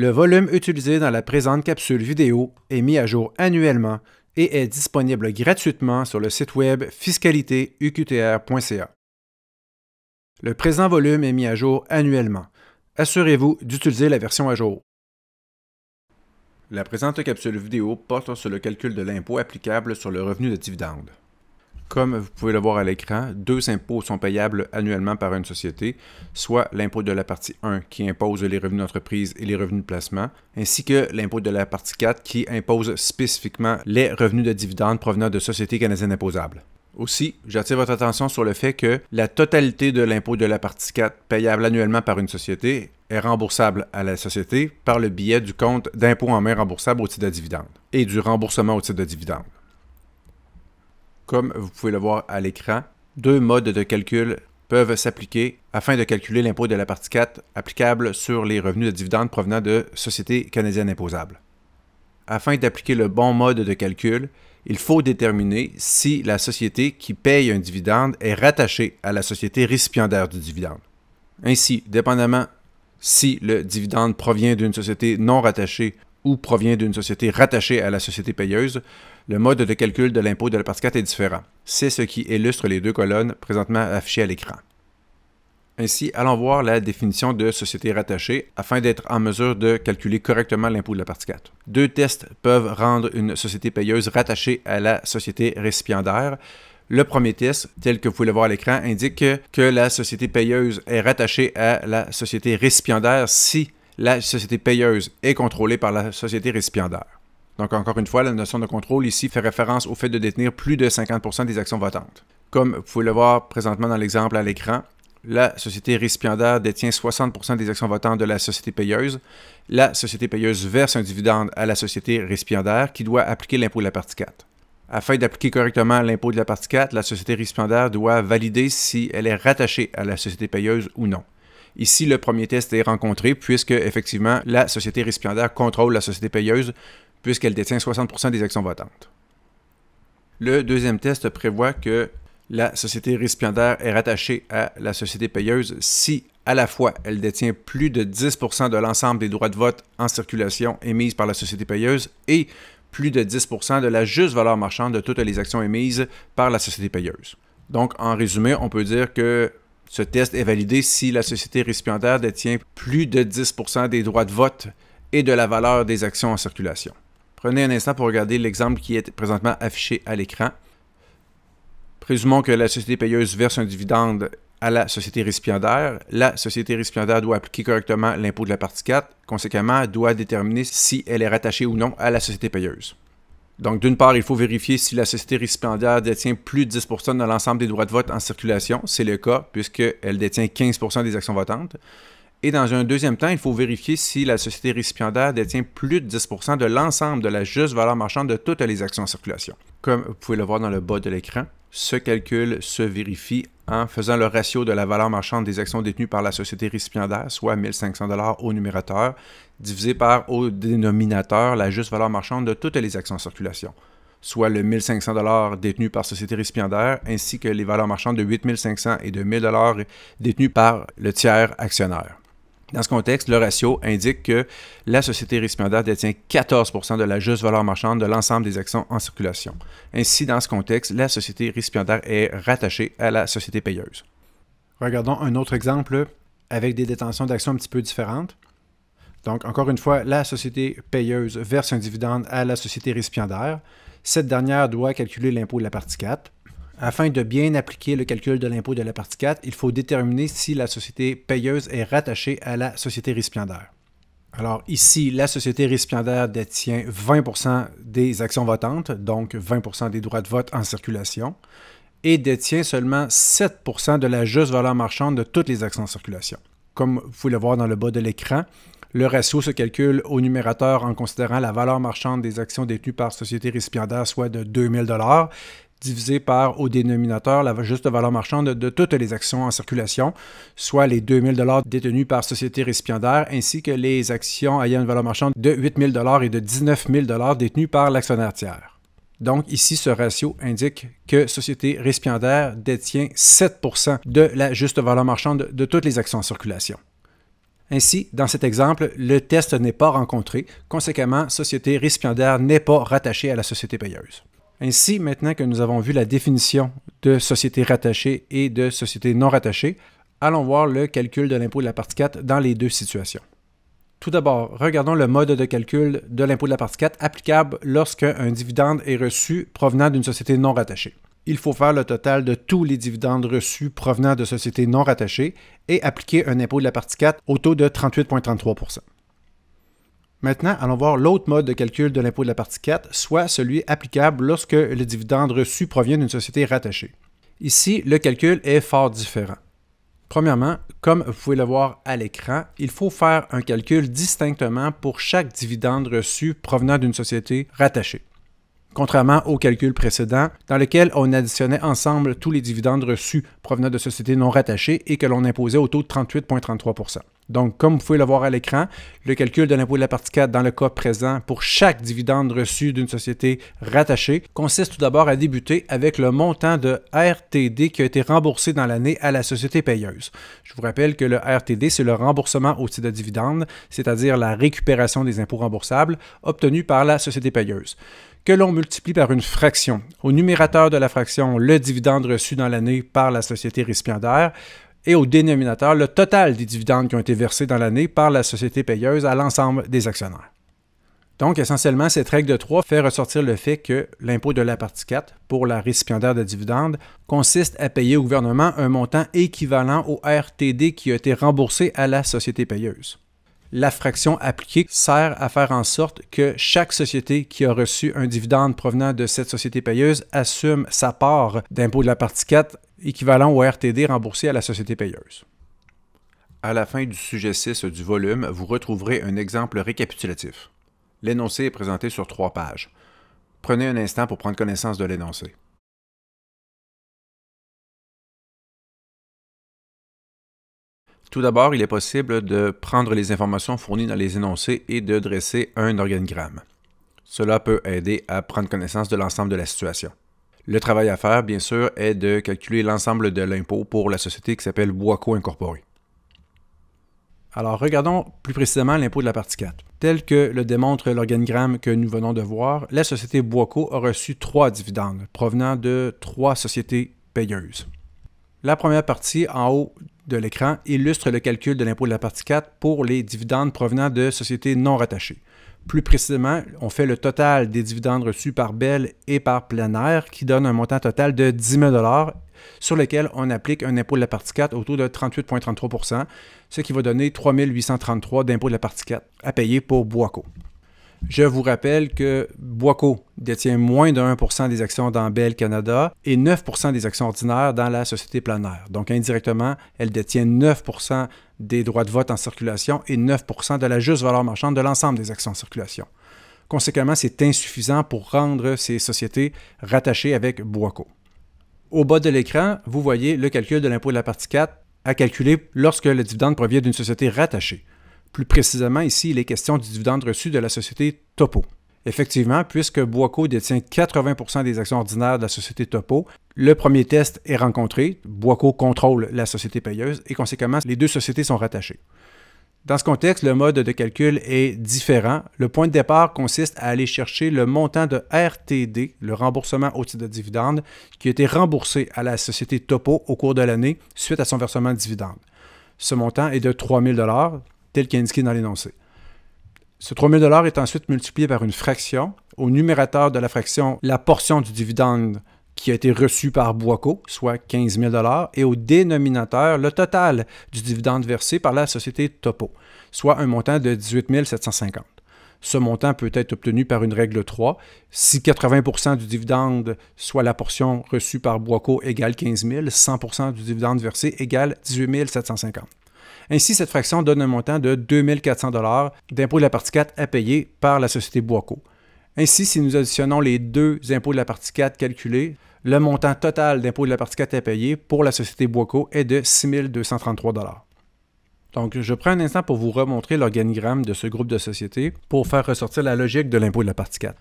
Le volume utilisé dans la présente capsule vidéo est mis à jour annuellement et est disponible gratuitement sur le site web fiscalitéuqtr.ca. Le présent volume est mis à jour annuellement. Assurez-vous d'utiliser la version à jour. La présente capsule vidéo porte sur le calcul de l'impôt applicable sur le revenu de dividende. Comme vous pouvez le voir à l'écran, deux impôts sont payables annuellement par une société, soit l'impôt de la partie 1 qui impose les revenus d'entreprise et les revenus de placement, ainsi que l'impôt de la partie 4 qui impose spécifiquement les revenus de dividendes provenant de sociétés canadiennes imposables. Aussi, j'attire votre attention sur le fait que la totalité de l'impôt de la partie 4 payable annuellement par une société est remboursable à la société par le biais du compte d'impôt en main remboursable au titre de dividende et du remboursement au titre de dividende. Comme vous pouvez le voir à l'écran, deux modes de calcul peuvent s'appliquer afin de calculer l'impôt de la partie 4 applicable sur les revenus de dividendes provenant de sociétés canadiennes imposables. Afin d'appliquer le bon mode de calcul, il faut déterminer si la société qui paye un dividende est rattachée à la société récipiendaire du dividende. Ainsi, dépendamment si le dividende provient d'une société non rattachée ou provient d'une société rattachée à la société payeuse, le mode de calcul de l'impôt de la partie 4 est différent. C'est ce qui illustre les deux colonnes présentement affichées à l'écran. Ainsi, allons voir la définition de société rattachée afin d'être en mesure de calculer correctement l'impôt de la partie 4. Deux tests peuvent rendre une société payeuse rattachée à la société récipiendaire. Le premier test, tel que vous pouvez le voir à l'écran, indique que la société payeuse est rattachée à la société récipiendaire si la société payeuse est contrôlée par la société récipiendaire. Donc, encore une fois, la notion de contrôle ici fait référence au fait de détenir plus de 50 des actions votantes. Comme vous pouvez le voir présentement dans l'exemple à l'écran, la société récipiendaire détient 60 des actions votantes de la société payeuse. La société payeuse verse un dividende à la société récipiendaire qui doit appliquer l'impôt de la partie 4. Afin d'appliquer correctement l'impôt de la partie 4, la société récipiendaire doit valider si elle est rattachée à la société payeuse ou non. Ici, le premier test est rencontré puisque, effectivement, la société récipiendaire contrôle la société payeuse puisqu'elle détient 60% des actions votantes. Le deuxième test prévoit que la société récipiendaire est rattachée à la société payeuse si, à la fois, elle détient plus de 10% de l'ensemble des droits de vote en circulation émises par la société payeuse et plus de 10% de la juste valeur marchande de toutes les actions émises par la société payeuse. Donc, en résumé, on peut dire que ce test est validé si la société récipiendaire détient plus de 10 des droits de vote et de la valeur des actions en circulation. Prenez un instant pour regarder l'exemple qui est présentement affiché à l'écran. Présumons que la société payeuse verse un dividende à la société récipiendaire. La société récipiendaire doit appliquer correctement l'impôt de la partie 4, conséquemment, elle doit déterminer si elle est rattachée ou non à la société payeuse. Donc, d'une part, il faut vérifier si la société récipiendaire détient plus de 10 de l'ensemble des droits de vote en circulation. C'est le cas, puisqu'elle détient 15 des actions votantes. Et dans un deuxième temps, il faut vérifier si la société récipiendaire détient plus de 10 de l'ensemble de la juste valeur marchande de toutes les actions en circulation. Comme vous pouvez le voir dans le bas de l'écran, ce calcul se vérifie en faisant le ratio de la valeur marchande des actions détenues par la société récipiendaire, soit 1500 dollars au numérateur, divisé par au dénominateur la juste valeur marchande de toutes les actions en circulation, soit le 1500 dollars détenu par société récipiendaire, ainsi que les valeurs marchandes de 8500 et de 1000 dollars détenues par le tiers actionnaire. Dans ce contexte, le ratio indique que la société récipiendaire détient 14 de la juste valeur marchande de l'ensemble des actions en circulation. Ainsi, dans ce contexte, la société récipiendaire est rattachée à la société payeuse. Regardons un autre exemple avec des détentions d'actions un petit peu différentes. Donc, encore une fois, la société payeuse verse un dividende à la société récipiendaire. Cette dernière doit calculer l'impôt de la partie 4. Afin de bien appliquer le calcul de l'impôt de la partie 4, il faut déterminer si la société payeuse est rattachée à la société récipiendaire. Alors ici, la société récipiendaire détient 20 des actions votantes, donc 20 des droits de vote en circulation, et détient seulement 7 de la juste valeur marchande de toutes les actions en circulation. Comme vous pouvez le voir dans le bas de l'écran, le ratio se calcule au numérateur en considérant la valeur marchande des actions détenues par société récipiendaire, soit de 2000 divisé par au dénominateur la juste valeur marchande de, toutes les actions en circulation, soit les 2 dollars détenus par société récipiendaire, ainsi que les actions ayant une valeur marchande de 8 dollars et de 19 dollars détenues par l'actionnaire tiers. Donc ici, ce ratio indique que Société récipiendaire détient 7% de la juste valeur marchande de toutes les actions en circulation. Ainsi, dans cet exemple, le test n'est pas rencontré, conséquemment, Société récipiendaire n'est pas rattachée à la société payeuse. Ainsi, maintenant que nous avons vu la définition de société rattachée et de société non rattachée, allons voir le calcul de l'impôt de la partie 4 dans les deux situations. Tout d'abord, regardons le mode de calcul de l'impôt de la partie 4 applicable lorsqu'un dividende est reçu provenant d'une société non rattachée. Il faut faire le total de tous les dividendes reçus provenant de sociétés non rattachées et appliquer un impôt de la partie 4 au taux de 38,33 Maintenant, allons voir l'autre mode de calcul de l'impôt de la partie 4, soit celui applicable lorsque le dividende reçu provient d'une société rattachée. Ici, le calcul est fort différent. Premièrement, comme vous pouvez le voir à l'écran, il faut faire un calcul distinctement pour chaque dividende reçu provenant d'une société rattachée. Contrairement au calcul précédent, dans lequel on additionnait ensemble tous les dividendes reçus provenant de sociétés non rattachées et que l'on imposait au taux de 38,33 donc, comme vous pouvez le voir à l'écran, le calcul de l'impôt de la partie 4 dans le cas présent pour chaque dividende reçu d'une société rattachée consiste tout d'abord à débuter avec le montant de RTD qui a été remboursé dans l'année à la société payeuse. Je vous rappelle que le RTD, c'est le remboursement au titre de dividende, c'est-à-dire la récupération des impôts remboursables obtenus par la société payeuse que l'on multiplie par une fraction. Au numérateur de la fraction, le dividende reçu dans l'année par la société récipiendaire et au dénominateur le total des dividendes qui ont été versés dans l'année par la société payeuse à l'ensemble des actionnaires. Donc, essentiellement, cette règle de 3 fait ressortir le fait que l'impôt de la partie 4 pour la récipiendaire de dividendes consiste à payer au gouvernement un montant équivalent au RTD qui a été remboursé à la société payeuse la fraction appliquée sert à faire en sorte que chaque société qui a reçu un dividende provenant de cette société payeuse assume sa part d'impôt de la partie 4 équivalent au RTD remboursé à la société payeuse. À la fin du sujet 6 du volume, vous retrouverez un exemple récapitulatif. L'énoncé est présenté sur trois pages. Prenez un instant pour prendre connaissance de l'énoncé. Tout d'abord, il est possible de prendre les informations fournies dans les énoncés et de dresser un organigramme. Cela peut aider à prendre connaissance de l'ensemble de la situation. Le travail à faire, bien sûr, est de calculer l'ensemble de l'impôt pour la société qui s'appelle Boaco Incorporé. Alors, regardons plus précisément l'impôt de la partie 4. Tel que le démontre l'organigramme que nous venons de voir, la société Boaco a reçu trois dividendes provenant de trois sociétés payeuses. La première partie en haut de l'écran illustre le calcul de l'impôt de la partie 4 pour les dividendes provenant de sociétés non rattachées. Plus précisément, on fait le total des dividendes reçus par Bell et par Planair qui donne un montant total de 10 000 sur lequel on applique un impôt de la partie 4 autour de 38,33 ce qui va donner 3 833 d'impôt de la partie 4 à payer pour Boaco. Je vous rappelle que Boico détient moins de 1 des actions dans Bell Canada et 9 des actions ordinaires dans la société planaire. Donc indirectement, elle détient 9 des droits de vote en circulation et 9 de la juste valeur marchande de l'ensemble des actions en circulation. Conséquemment, c'est insuffisant pour rendre ces sociétés rattachées avec Boico. Au bas de l'écran, vous voyez le calcul de l'impôt de la partie 4 à calculer lorsque le dividende provient d'une société rattachée. Plus précisément, ici, il est question du dividende reçu de la société Topo. Effectivement, puisque Boico détient 80 des actions ordinaires de la société Topo, le premier test est rencontré. Boico contrôle la société payeuse et conséquemment, les deux sociétés sont rattachées. Dans ce contexte, le mode de calcul est différent. Le point de départ consiste à aller chercher le montant de RTD, le remboursement au titre de dividende, qui a été remboursé à la société Topo au cours de l'année suite à son versement de dividende. Ce montant est de 3 000 est qu'indiqué dans l'énoncé. Ce 3 000 est ensuite multiplié par une fraction. Au numérateur de la fraction, la portion du dividende qui a été reçu par Boico, soit 15 000 et au dénominateur, le total du dividende versé par la société Topo, soit un montant de 18 750. Ce montant peut être obtenu par une règle 3. Si 80 du dividende, soit la portion reçue par Boico, égale 15 000, 100 du dividende versé égale 18 750. Ainsi, cette fraction donne un montant de 2400 d'impôt de la partie 4 à payer par la société Boico. Ainsi, si nous additionnons les deux impôts de la partie 4 calculés, le montant total d'impôt de la partie 4 à payer pour la société Boico est de 6233 donc, je prends un instant pour vous remontrer l'organigramme de ce groupe de sociétés pour faire ressortir la logique de l'impôt de la partie 4.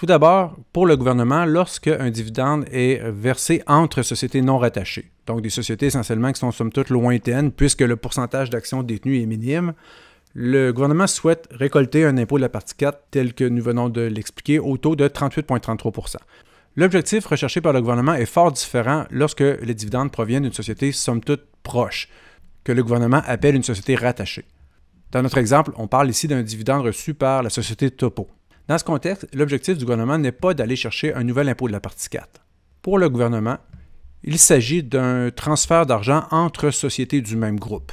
Tout d'abord, pour le gouvernement, lorsque un dividende est versé entre sociétés non rattachées, donc des sociétés essentiellement qui sont somme toute lointaines, puisque le pourcentage d'actions détenues est minime, le gouvernement souhaite récolter un impôt de la partie 4 tel que nous venons de l'expliquer au taux de 38,33 L'objectif recherché par le gouvernement est fort différent lorsque les dividendes proviennent d'une société somme toute proche, que le gouvernement appelle une société rattachée. Dans notre exemple, on parle ici d'un dividende reçu par la société Topo. Dans ce contexte, l'objectif du gouvernement n'est pas d'aller chercher un nouvel impôt de la partie 4. Pour le gouvernement, il s'agit d'un transfert d'argent entre sociétés du même groupe,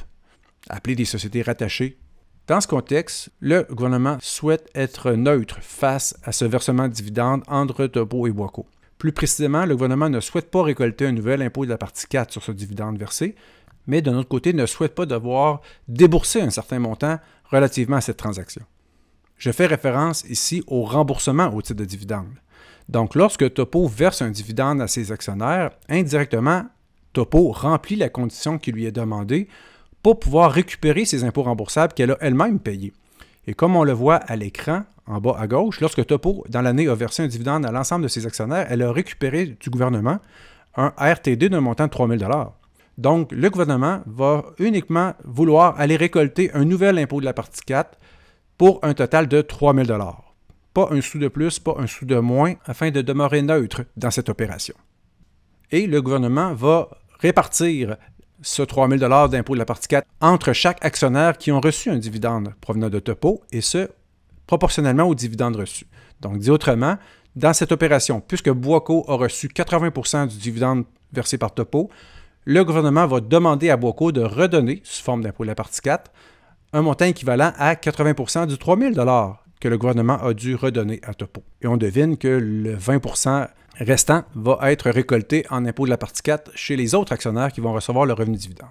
appelées des sociétés rattachées. Dans ce contexte, le gouvernement souhaite être neutre face à ce versement de dividendes entre Topo et Waco. Plus précisément, le gouvernement ne souhaite pas récolter un nouvel impôt de la partie 4 sur ce dividende versé, mais d'un autre côté ne souhaite pas devoir débourser un certain montant relativement à cette transaction. Je fais référence ici au remboursement au titre de dividende. Donc, lorsque Topo verse un dividende à ses actionnaires, indirectement, Topo remplit la condition qui lui est demandée pour pouvoir récupérer ses impôts remboursables qu'elle a elle-même payés. Et comme on le voit à l'écran, en bas à gauche, lorsque Topo, dans l'année, a versé un dividende à l'ensemble de ses actionnaires, elle a récupéré du gouvernement un RTD d'un montant de 3 000 Donc, le gouvernement va uniquement vouloir aller récolter un nouvel impôt de la partie 4 pour un total de 3000 dollars. Pas un sou de plus, pas un sou de moins, afin de demeurer neutre dans cette opération. Et le gouvernement va répartir ce 3000 dollars d'impôt de la partie 4 entre chaque actionnaire qui ont reçu un dividende provenant de Topo, et ce, proportionnellement au dividende reçu. Donc, dit autrement, dans cette opération, puisque Boico a reçu 80 du dividende versé par Topo, le gouvernement va demander à Boico de redonner, sous forme d'impôt de la partie 4, un montant équivalent à 80 du 3 000 que le gouvernement a dû redonner à Topo. Et on devine que le 20 restant va être récolté en impôt de la partie 4 chez les autres actionnaires qui vont recevoir le revenu dividende.